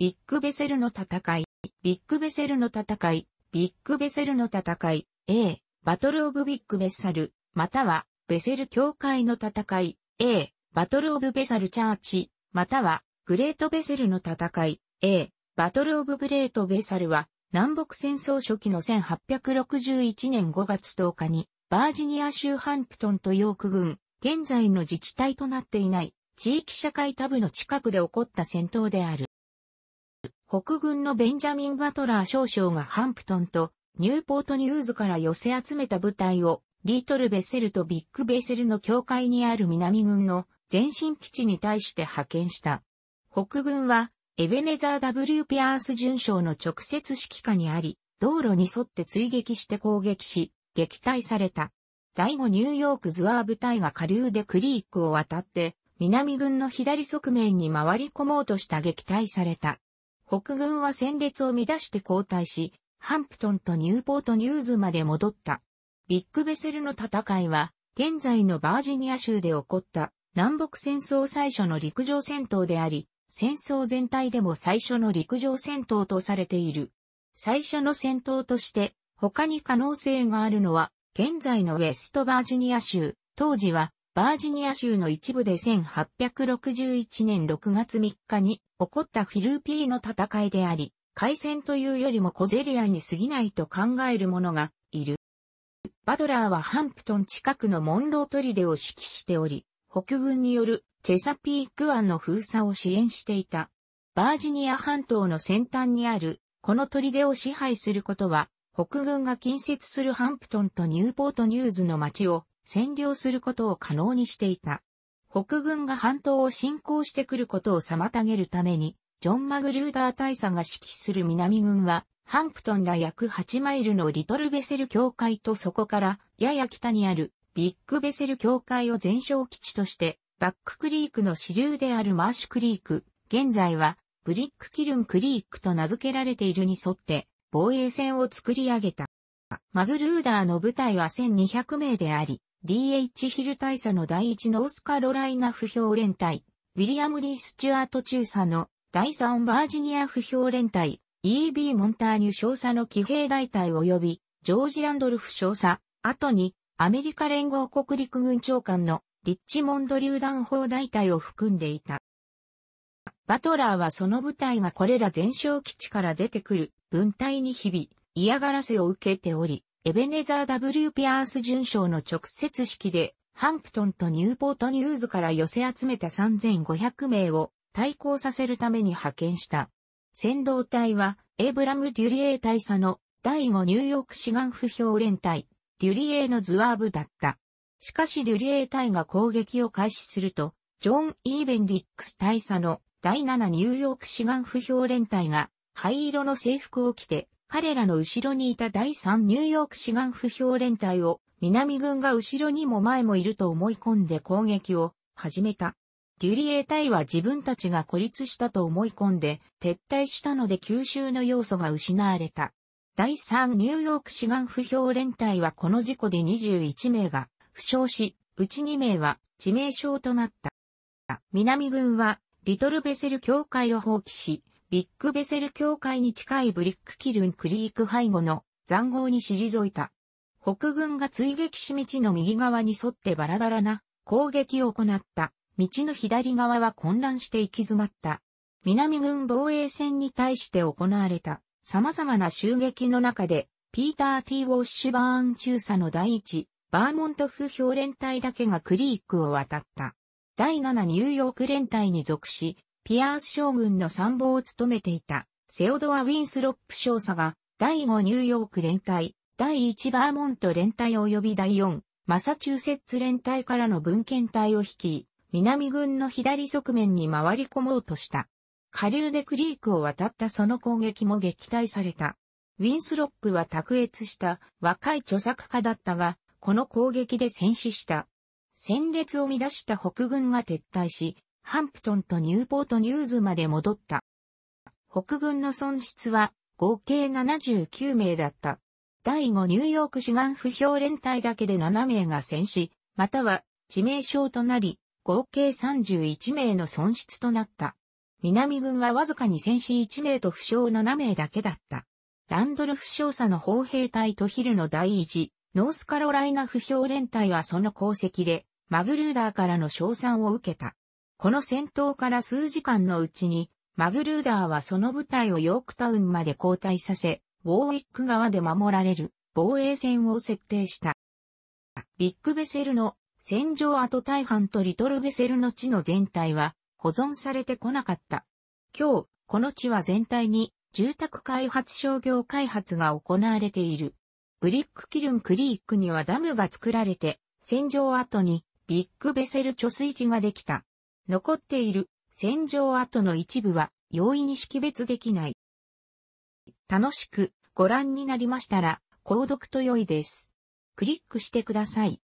ビッグベセルの戦い、ビッグベセルの戦い、ビッグベセルの戦い、A、バトルオブビッグベッサル、または、ベセル教会の戦い、A、バトルオブベサルチャーチ、または、グレートベセルの戦い、A、バトルオブグレートベサルは、南北戦争初期の1861年5月10日に、バージニア州ハンプトンとヨーク軍、現在の自治体となっていない、地域社会タブの近くで起こった戦闘である。北軍のベンジャミン・バトラー少将がハンプトンとニューポートニューズから寄せ集めた部隊をリートル・ベセルとビッグ・ベセルの境界にある南軍の前進基地に対して派遣した。北軍はエベネザー・ W・ ピアース巡将の直接指揮下にあり、道路に沿って追撃して攻撃し、撃退された。第五ニューヨークズワー部隊が下流でクリークを渡って、南軍の左側面に回り込もうとした撃退された。北軍は戦列を乱して交代し、ハンプトンとニューポートニューズまで戻った。ビッグベセルの戦いは、現在のバージニア州で起こった南北戦争最初の陸上戦闘であり、戦争全体でも最初の陸上戦闘とされている。最初の戦闘として、他に可能性があるのは、現在のウェストバージニア州、当時はバージニア州の一部で1861年6月3日に起こったフィルピーの戦いであり、海戦というよりも小競り合いに過ぎないと考える者がいる。バドラーはハンプトン近くのモンロー砦を指揮しており、北軍によるチェサピーク湾の封鎖を支援していた。バージニア半島の先端にある、この砦を支配することは、北軍が近接するハンプトンとニューポートニューズの町を占領することを可能にしていた。北軍が半島を侵攻してくることを妨げるために、ジョン・マグルーダー大佐が指揮する南軍は、ハンプトンら約8マイルのリトルベセル教会とそこから、やや北にあるビッグベセル教会を全焼基地として、バッククリークの支流であるマーシュクリーク、現在はブリックキルンクリークと名付けられているに沿って防衛線を作り上げた。マグルーダーの部隊は1200名であり、DH ヒル大佐の第一ノースカロライナ不評連隊、ウィリアム・リー・スチュアート中佐の第三バージニア不評連隊、E.B. モンターニュ少佐の騎兵大隊及び、ジョージ・ランドルフ少佐、後に、アメリカ連合国陸軍長官のリッチモンド榴弾砲大隊を含んでいた。バトラーはその部隊がこれら全勝基地から出てくる分隊に日々嫌がらせを受けており、エベネザー・ W・ ピアース巡賞の直接式で、ハンプトンとニューポートニューズから寄せ集めた3500名を対抗させるために派遣した。先導隊は、エイブラム・デュリエー大佐の第5ニューヨーク志願不評連隊、デュリエーのズワーブだった。しかしデュリエー隊が攻撃を開始すると、ジョン・イーベンディックス大佐の第7ニューヨーク志願不評連隊が灰色の制服を着て彼らの後ろにいた第3ニューヨーク志願不評連隊を南軍が後ろにも前もいると思い込んで攻撃を始めた。デュリエ隊は自分たちが孤立したと思い込んで撤退したので吸収の要素が失われた。第3ニューヨーク志願不評連隊はこの事故で21名が負傷し、うち2名は致命傷となった。南軍はリトルベセル教会を放棄し、ビッグベセル教会に近いブリックキルンクリーク背後の残壕に退いた。北軍が追撃し道の右側に沿ってバラバラな攻撃を行った。道の左側は混乱して行き詰まった。南軍防衛戦に対して行われた様々な襲撃の中で、ピーター・ティー・ウォッシュバーン中佐の第一、バーモント夫評連隊だけがクリークを渡った。第七ニューヨーク連隊に属し、ピアース将軍の参謀を務めていた、セオドア・ウィンスロップ少佐が、第5ニューヨーク連隊、第1バーモント連隊及び第4、マサチューセッツ連隊からの文献隊を率い、南軍の左側面に回り込もうとした。下流でクリークを渡ったその攻撃も撃退された。ウィンスロップは卓越した若い著作家だったが、この攻撃で戦死した。戦列を乱した北軍が撤退し、ハンプトンとニューポートニューズまで戻った。北軍の損失は合計79名だった。第5ニューヨーク志願不評連隊だけで7名が戦死、または致命傷となり、合計31名の損失となった。南軍はわずかに戦死1名と負傷7名だけだった。ランドルフ少佐の砲兵隊とヒルの第一、ノースカロライナ不評連隊はその功績で、マグルーダーからの賞賛を受けた。この戦闘から数時間のうちに、マグルーダーはその部隊をヨークタウンまで後退させ、ウォーウィック側で守られる防衛線を設定した。ビッグベセルの戦場跡大半とリトルベセルの地の全体は保存されてこなかった。今日、この地は全体に住宅開発商業開発が行われている。ブリックキルンクリークにはダムが作られて、戦場跡にビッグベセル貯水池ができた。残っている戦場跡の一部は容易に識別できない。楽しくご覧になりましたら、購読と良いです。クリックしてください。